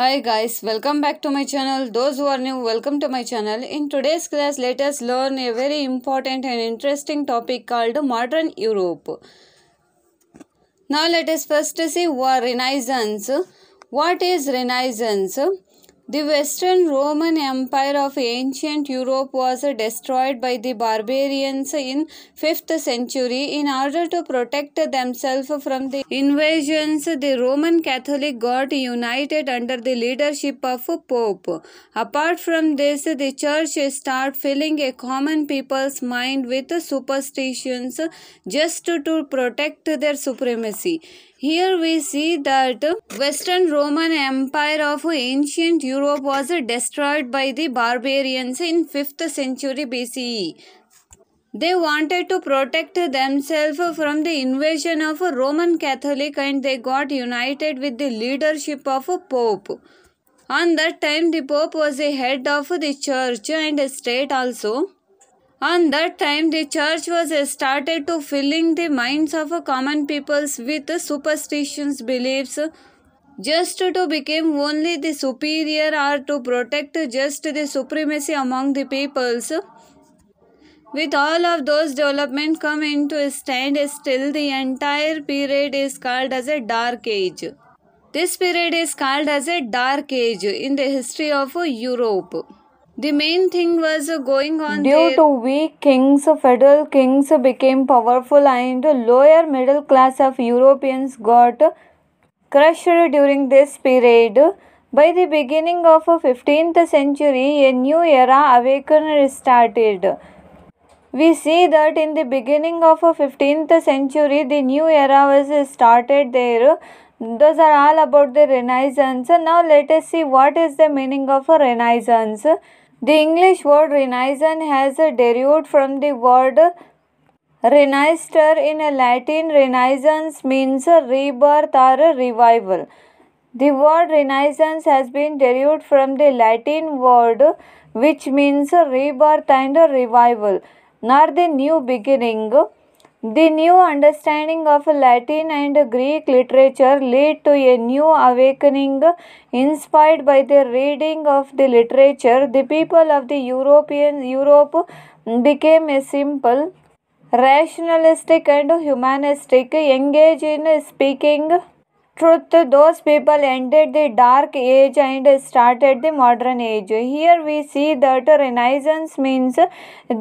Hi guys, welcome back to my channel. Those who are new, welcome to my channel. In today's class, let us learn a very important and interesting topic called modern Europe. Now let us first see what Renaissance. What is Renaissance? The Western Roman Empire of ancient Europe was destroyed by the barbarians in 5th century. In order to protect themselves from the invasions, the Roman Catholic got united under the leadership of Pope. Apart from this, the church started filling a common people's mind with superstitions just to protect their supremacy. Here we see that Western Roman Empire of ancient Europe was destroyed by the barbarians in 5th century BCE. They wanted to protect themselves from the invasion of Roman Catholic and they got united with the leadership of Pope. On that time the Pope was the head of the church and state also. On that time, the church was started to filling the minds of common peoples with superstitions, beliefs, just to become only the superior or to protect just the supremacy among the peoples. With all of those development come into stand still, the entire period is called as a dark age. This period is called as a dark age in the history of Europe. The main thing was uh, going on Due to weak kings, federal kings became powerful and lower middle class of Europeans got crushed during this period. By the beginning of 15th century, a new era awakened started. We see that in the beginning of 15th century, the new era was started there. Those are all about the Renaissance. Now let us see what is the meaning of a Renaissance. The English word Renaissance has derived from the word renister in Latin. Renaissance means rebirth or revival. The word renaissance has been derived from the Latin word which means rebirth and revival, not the new beginning. The new understanding of Latin and Greek literature led to a new awakening. Inspired by the reading of the literature, the people of the European Europe became a simple, rationalistic and humanistic, engage in speaking truth those people ended the dark age and started the modern age here we see that renaissance means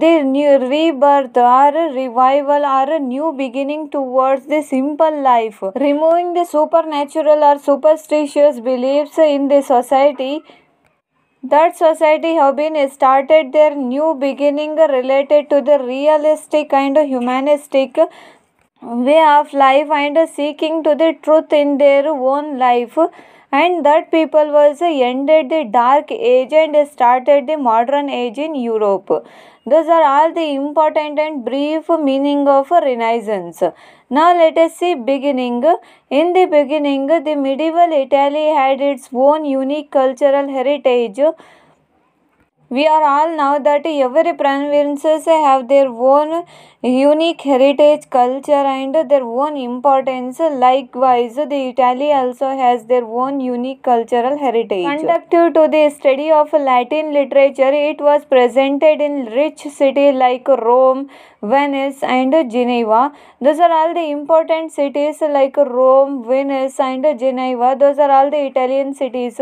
the new rebirth or revival or a new beginning towards the simple life removing the supernatural or superstitious beliefs in the society that society have been started their new beginning related to the realistic and humanistic way of life and seeking to the truth in their own life and that people was ended the dark age and started the modern age in europe those are all the important and brief meaning of renaissance now let us see beginning in the beginning the medieval italy had its own unique cultural heritage we are all now that every provinces have their own unique heritage, culture and their own importance. Likewise, the Italy also has their own unique cultural heritage. Conductive to the study of Latin literature, it was presented in rich cities like Rome, Venice and Geneva. Those are all the important cities like Rome, Venice and Geneva. Those are all the Italian cities.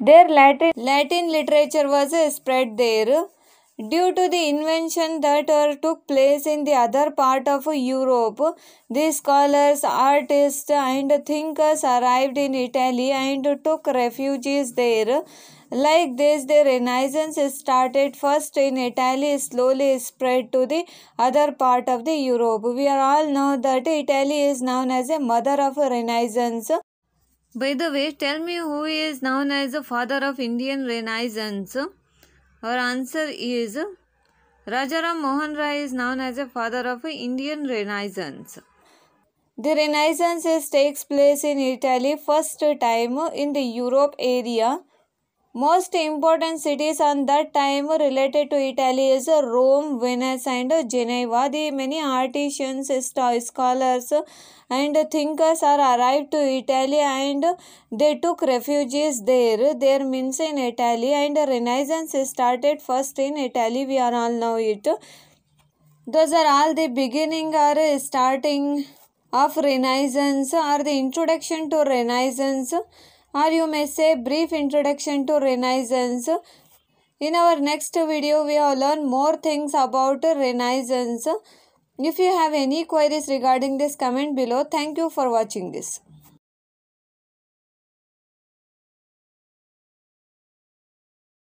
Their Latin, Latin literature was spread there due to the invention that took place in the other part of Europe. These scholars, artists, and thinkers arrived in Italy and took refugees there. Like this, the Renaissance started first in Italy, slowly spread to the other part of the Europe. We are all know that Italy is known as a mother of Renaissance. By the way, tell me who is known as the father of Indian Renaissance? Our answer is Rajaram Mohan Rai is known as the father of Indian Renaissance. The Renaissance takes place in Italy first time in the Europe area most important cities on that time related to Italy is Rome, Venice and Geneva. The many artisans, scholars and thinkers are arrived to Italy and they took refugees there. Their means in Italy and Renaissance started first in Italy. We are all know it. Those are all the beginning or starting of Renaissance or the introduction to Renaissance or you may say brief introduction to Renaissance. In our next video, we will learn more things about Renaissance. If you have any queries regarding this, comment below. Thank you for watching this.